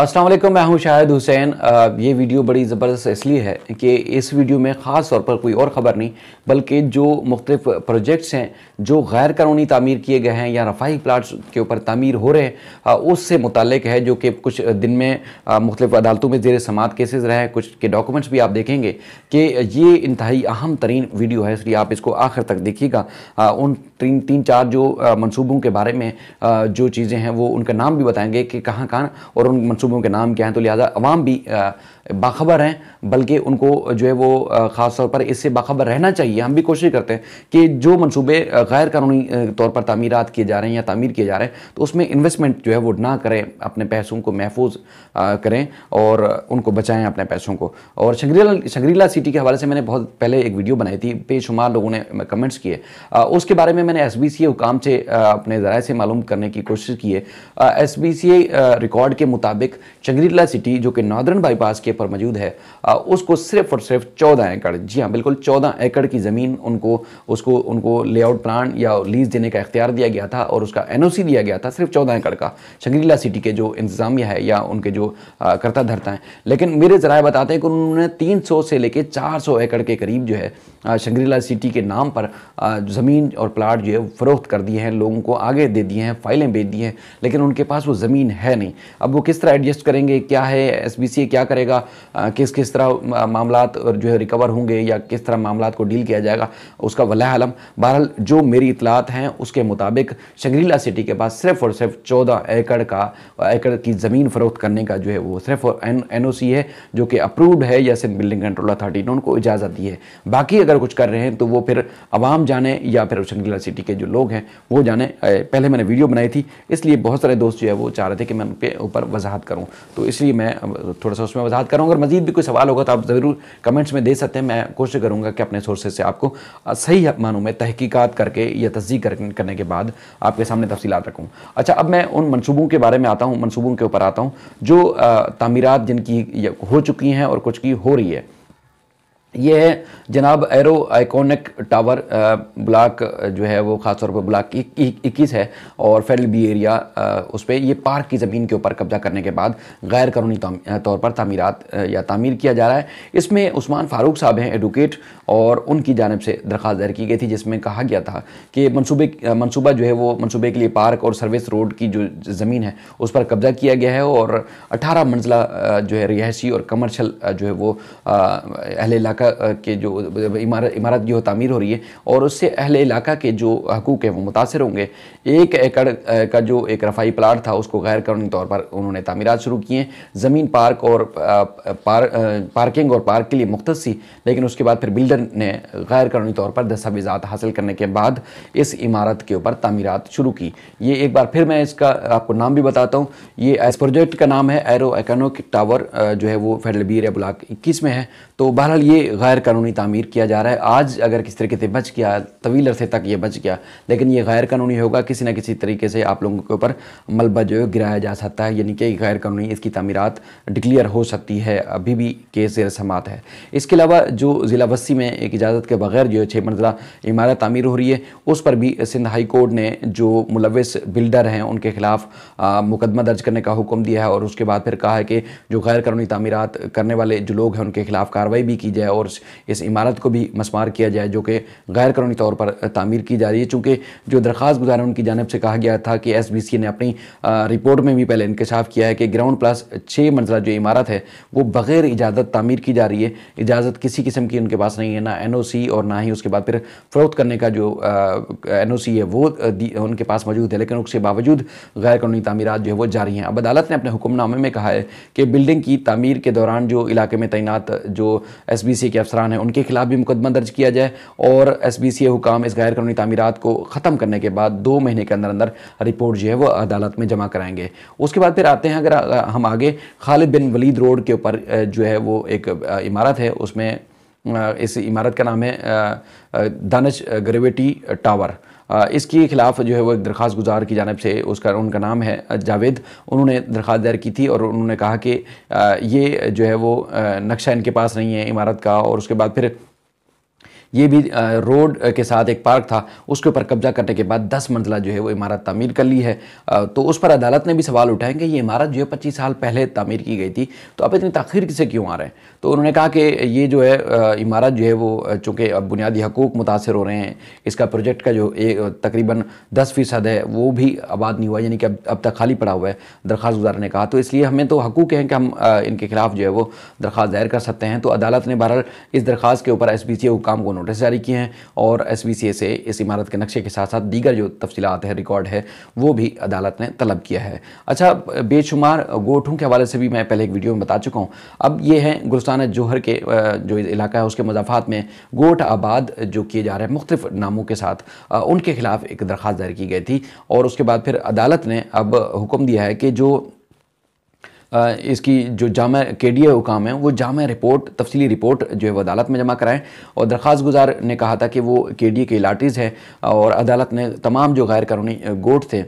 असलम मैं हूं शाहिद हुसैन ये वीडियो बड़ी ज़बरदस्त इसलिए है कि इस वीडियो में ख़ास तौर पर कोई और ख़बर नहीं बल्कि जो मुख्तफ प्रोजेक्ट्स हैं जो गैर कानूनी तमीर किए गए हैं या रफाही प्लाट्स के ऊपर तमीर हो रहे हैं उससे मुतक है जो कि कुछ दिन में मुख्तफ अदालतों में जेर समात केसेज रहे कुछ के डॉक्यूमेंट्स भी आप देखेंगे कि ये इंतहाई अहम तरीन वीडियो है इसलिए आप इसको आखिर तक देखिएगा उन तीन तीन चार जो मनसूबों के बारे में जो चीज़ें हैं वो उनका नाम भी बताएंगे कि कहाँ कहाँ और उन मनसूबों के नाम क्या हैं तो लिहाजा अवाम भी बाखबर हैं बल्कि उनको जो है वो ख़ास तौर पर इससे बाखबर रहना चाहिए हम भी कोशिश करते हैं कि जो मनसूबे गैर कानूनी तौर पर तमीरत किए जा रहे हैं या तमीर किए जा रहे हैं तो उसमें इन्वेस्टमेंट जो है वो ना करें अपने पैसों को महफूज करें और उनको बचाएँ अपने पैसों को और शंगरीला शंगरीला सिटी के हवाले से मैंने बहुत पहले एक वीडियो बनाई थी बेशुमार लोगों ने कमेंट्स किए उसके बारे में मैंने एस बी सी हुकाम से अपने ज़रा से मालूम करने की कोशिश की है एस बी सी रिकॉर्ड के मुताबिक शंगरीला सिटी जो कि नॉर्दर्न बाईपास के पर मौजूद है उसको सिर्फ और सिर्फ चौदह एकड़ जी हाँ बिल्कुल चौदह एकड़ की ज़मीन उनको उसको उनको लेआउट प्लान या लीज़ देने का इख्तियार दिया गया था और उसका एन दिया गया था सिर्फ चौदह एकड़ का शंगरीला सिटी के जो इंतज़ामिया है या उनके जो करता धरता हैं लेकिन मेरे ज़रा बताते हैं कि उन्होंने तीन से लेकर चार एकड़ के करीब जो है शंग्रीला सिटी के नाम पर ज़मीन और प्लाट जो है फ़रोख्त कर दिए हैं लोगों को आगे दे दिए हैं फाइलें भेज दी हैं लेकिन उनके पास वो ज़मीन है नहीं अब वो किस तरह एडजस्ट करेंगे क्या है एस क्या करेगा किस किस तरह मामला जो है रिकवर होंगे या किस तरह मामला को डील किया जाएगा उसका वल्ला आलम बहरहाल जो मेरी इतलात हैं उसके मुताबिक शंग्रीला सिटी के पास सिर्फ और सिर्फ चौदह एकड़ का एकड़ की ज़मीन फ़रोख्त करने का जो है वो सिर्फ और एन है जो कि अप्रूव्ड है या सिर्फ बिल्डिंग कंट्रोल अथॉरिटी ने उनको इजाज़त दी है बाकी अगर अगर कुछ कर रहे हैं तो वो फिर आवाम जाने या फिर शंगरीला सिटी के जो लोग हैं वो जाने पहले मैंने वीडियो बनाई थी इसलिए बहुत सारे दोस्त जो है वो चाह रहे थे कि मैं उनके ऊपर वजाहत करूँ तो इसलिए मैं थोड़ा सा उसमें वजाहत करूँ अगर मजीद भी कोई सवाल होगा तो आप ज़रूर कमेंट्स में दे सकते हैं मैं कोशिश करूँगा कि अपने सोर्सेज से आपको सही मानों में तहकीकत करके या तस्दीक करने के बाद आपके सामने तफसीत रखूँ अच्छा अब मैं उन मनसूबों के बारे में आता हूँ मनसूबों के ऊपर आता हूँ जो तमीरत जिनकी हो चुकी हैं और कुछ की हो रही है ये है जनाब एरो आइकॉनिक टावर ब्लॉक जो है वो ख़ास तौर पर ब्लॉक इक्कीस है और फेडल बी एरिया उस पर ये पार्क की ज़मीन के ऊपर कब्जा करने के बाद गैर कानूनी तौर पर तमीरत या तमीर किया जा रहा है इसमें उस्मान फ़ारूक साहब हैं एडवोकेट और उनकी जानब से दरख्वास्त दायर की गई थी जिसमें कहा गया था कि मनसूबे मनसूबा जो है वो मनसूबे के लिए पार्क और सर्विस रोड की जो ज़मीन है उस पर कब्ज़ा किया गया है और अठारह मंजिला जो है रिहायशी और कमर्शल जो है वो अहल इलाका इलाका के जो इमारत इमारत जो तमीर हो रही है और उससे अहले इलाका के जो हकूक़ हैं वो मुतासर होंगे एक एकड़ का जो एक रफाई प्लाट था उसको गैर कानूनी तौर पर उन्होंने तमीर शुरू किए हैं ज़मीन पार्क और पार, पार्किंग और पार्क के लिए मुख्त सी लेकिन उसके बाद फिर बिल्डर ने गैर कानूनी तौर पर दस्तावेजा हासिल करने के बाद इस इमारत के ऊपर तमीरत शुरू की ये एक बार फिर मैं इसका आपको नाम भी बताता हूँ ये एस प्रोजेक्ट का नाम है एरो टावर जो है वो फेडरल बीर ब्लाक इक्कीस में है तो बहरहाल ये गैर कानूनी तमीर किया जा रहा है आज अगर किस तरीके से बच गया तवील अरसे तक ये बच गया लेकिन ये गैर कानूनी होगा किसी न किसी तरीके से आप लोगों के ऊपर मलबा जो है गिराया जा सकता है यानी कि गैर कानूनी इसकी तमीरत डिक्लियर हो सकती है अभी भी केस रसमात है इसके अलावा जो ज़िला वस्सी में एक इजाज़त के बगैर जो है छः मंजिला इमारत तमीर हो रही है उस पर भी सिंध हाई कोर्ट ने जो मुलविस बिल्डर हैं उनके खिलाफ मुकदमा दर्ज करने का हुक्म दिया है और उसके बाद फिर कहा है कि जो गैर कानूनी तमीरत करने वाले जो लोग हैं उनके खिलाफ कार्रवाई भी की जाए और इस इमारत को भी मसमार किया जाए जो कि गैर कानूनी तौर पर तामीर की जा रही है चूँकि जो दरख्वास गुजार उनकी जानब से कहा गया था कि एस बी सी ने अपनी रिपोर्ट में भी पहले इंकशाफ किया है कि ग्राउंड प्लस छः मंजिला जो इमारत है वो बग़ैर इजाज़त तामीर की जा रही है इजाज़त किसी किस्म की उनके पास नहीं है ना एन ओ सी और ना ही उसके बाद फिर फ़रोख्त करने का जो एन ओ सी है वो उनके पास मौजूद है लेकिन उसके बावजूद गैर कानूनी तमीर जो है वो जारी हैं अब अदालत ने अपने हुक्मनामे में कहा है कि बिल्डिंग की तमीर के दौरान जो इलाके में तैनात जो एस बी सी के अफसरान हैं उनके खिलाफ भी मुकदमा दर्ज किया जाए और एस बी सी हुकाम इस गैर कानूनी तमीरत को ख़त्म करने के बाद दो महीने के अंदर अंदर रिपोर्ट जो है वो अदालत में जमा कराएंगे उसके बाद फिर आते हैं अगर हम आगे खालिद बिन वलीद रोड के ऊपर जो है वो एक इमारत है उसमें इस इमारत का नाम है दानश ग्रेविटी टावर इसके खिलाफ जो है वो एक दरख्वास गुजार की जानब से उसका उनका नाम है जावेद उन्होंने दरख्वास्त दायर की थी और उन्होंने कहा कि ये जो है वो नक्शा इनके पास नहीं है इमारत का और उसके बाद फिर ये भी रोड के साथ एक पार्क था उसके ऊपर कब्जा करने के बाद दस मंजिला जो है वो इमारत तमीर कर ली है तो उस पर अदालत ने भी सवाल उठाए कि ये इमारत जो है पच्चीस साल पहले तमीर की गई थी तो अब इतनी तखीर से क्यों आ रहे हैं तो उन्होंने कहा कि ये जो है इमारत जो है वो चूँकि अब बुनियादी हकूक मुतासर हो रहे हैं इसका प्रोजेक्ट का जो एक तकरीबन दस फ़ीसद है वो भी आबाद नहीं हुआ यानी कि अब अब तक खाली पड़ा हुआ है दरख्वास्त गुजार ने कहा तो इसलिए हमें तो हकूक हैं कि हम इनके खिलाफ जो है वो दरख्वास्त दायर कर सकते हैं तो अदालत ने बहरहाल इस दरख्वास्त के ऊपर एस बी सी हुकाम को नोट नोटिस जारी किए हैं और एस से इस इमारत के नक्शे के साथ साथ दीगर जो तफसीत है रिकॉर्ड है वो भी अदालत ने तलब किया है अच्छा बेशुमार गोठों के हवाले से भी मैं पहले एक वीडियो में बता चुका हूँ अब ये है गुलस्तान जोहर के जो इलाका है उसके मजाफात में गोट आबाद जो किए जा रहे हैं मुख्तफ नामों के साथ उनके खिलाफ एक दरख्वास्त दायर की गई थी और उसके बाद फिर अदालत ने अब हुक्म दिया है कि जो इसकी जो जाम के डी एकाम है वो जाम रिपोर्ट तफसली रिपोर्ट जो है वो अदालत में जमा कराएँ और दरख्वास्त गुजार ने कहा था कि वो के डी ए के इलाटीज़ है और अदालत ने तमाम जो गैर कानूनी गोट थे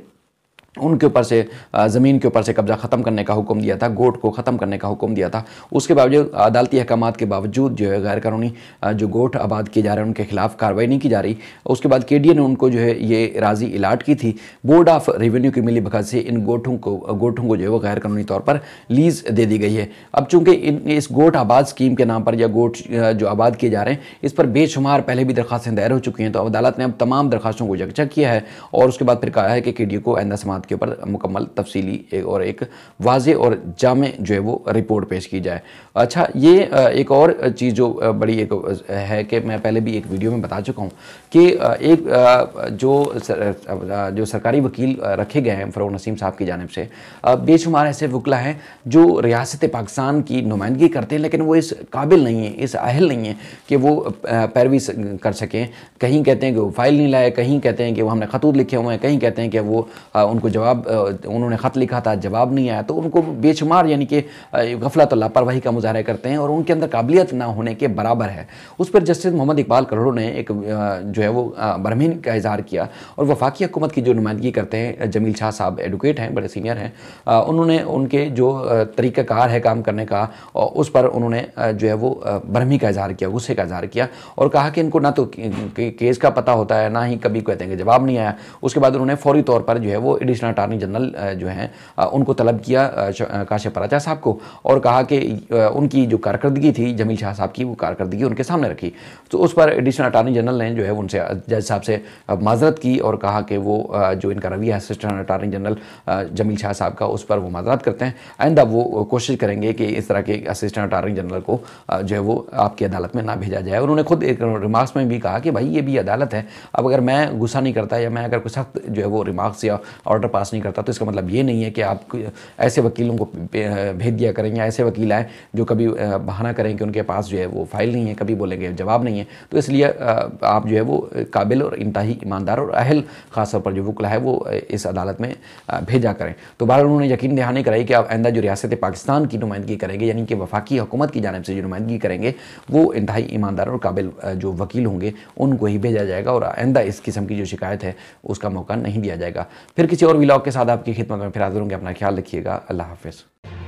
उनके ऊपर से ज़मीन के ऊपर से कब्जा ख़त्म करने का हुक्म दिया था गोट को ख़त्म करने का हुक्म दिया था उसके बावजूद अदालती अहकाम के बावजूद जो है गैर कानूनी जो गोट आबाद किए जा रहे हैं उनके खिलाफ कार्रवाई नहीं की जा रही उसके बाद के ने उनको जो है ये राजी इलाट की थी बोर्ड ऑफ रेवेन्यू की मिली भगत से इन गोठों को गोठों को जो है वो गैर कानूनी तौर पर लीज़ दे दी गई है अब चूंकि इन इस गोट आबाद स्कीम के नाम पर या गोट जो आबाद किए जा रहे हैं इस पर बेशुमार पहले भी दरखास्तें दायर हो चुकी हैं तो अदालत ने अब तमाम दरखास्तों को यकजा किया है और उसके बाद फिर कहा है कि के को आइंदा समाप्त के ऊपर मुकम्मल तफसीली एक और एक वाज और जाम जो है वो रिपोर्ट पेश की जाए अच्छा ये एक और चीज़ जो बड़ी एक है कि मैं पहले भी एक वीडियो में बता चुका हूँ कि एक जो जो सरकारी वकील रखे गए हैं फ़रोग नसीम साहब की जानब से बेशुमार ऐसे वकला हैं जो रियासत पाकिस्तान की नुमाइंदगी करते हैं लेकिन वो इस काबिल नहीं है इस अहल नहीं है कि वो पैरवी कर सकें कहीं कहते हैं कि वो फाइल नहीं लाए कहीं कहते हैं कि वो हमने खतूत लिखे हुए हैं कहीं कहते हैं कि वो उनको को जवाब उन्होंने ख़त लिखा था जवाब नहीं आया तो उनको बेशुमार यानी कि गफलत और लापरवाही का मुजाहरा करते हैं और उनके अंदर काबिलियत ना होने के बराबर है उस पर जस्टिस मोहम्मद इकबाल करोड़ों ने एक जो है वो बरहमीन का इजहार किया और वफाकी हुकूमत की जो नुमाइंदगी करते हैं जमील शाह साहब एडवोकेट हैं बड़े सीनियर हैं उन्होंने उनके जो तरीक़ाकार है काम करने का उस पर उन्होंने जो है वो बरहमी का इजहार किया गुस्से का इजहार किया और कहा कि इनको ना तो केस का पता होता है ना ही कभी कहते हैं कि जवाब नहीं आया उसके बाद उन्होंने फौरी तौर पर जो है वो एडिशन एडिशनल अटारनी जनरल जो हैं उनको तलब किया काश्यप पराचा साहब को और कहा कि उनकी जो कारकर्दगी थी जमील शाह साहब की वो कारकर्दगी उनके सामने रखी तो उस पर एडिशनल अटारनी जनरल ने जो है उनसे जज साहब से माजरत की और कहा कि वो जो इनका रवैया है assistant attorney general Jamil Shah साहब का उस पर वो माजरत करते हैं आइंदा वो कोशिश करेंगे कि इस तरह के असिस्टेंट अटारनी जनरल को जो है वो आपकी अदालत में ना भेजा जाए उन्होंने खुद एक रिमार्क्स में भी कहा कि भाई ये भी अदालत है अब अगर मैं गुस्सा नहीं करता या मैं अगर कोई सख्त जो है वो रिमार्क्स या ऑर्डर पास नहीं करता तो इसका मतलब ये नहीं है कि आप ऐसे वकीलों को भेज दिया करें या ऐसे वकील आएँ जो कभी बहाना करें कि उनके पास जो है वो फाइल नहीं है कभी बोलेंगे जवाब नहीं है तो इसलिए आप जो है वो काबिल और इंतहा ईमानदार और अहल खासतौर पर जो वकला है वो इस अदालत में भेजा करें तो बहर उन्होंने यकीन दहानी कराई कि आप आइंदा जो रियासत पाकिस्तान की नुमाइंदगी करेंगे यानी कि वफाकी हुकूमत की जानब से जो नुमाइंदगी करेंगे वो इंतहा ईमानदार और काबिल जो वकील होंगे उनको ही भेजा जाएगा और आइंदा इस किस्म की जो शिकायत है उसका मौका नहीं दिया जाएगा फिर किसी और वीलॉग के साथ आपकी खिदमत में फिर हाजिर होंगे अपना ख्याल रखिएगा अल्लाह हाफिज़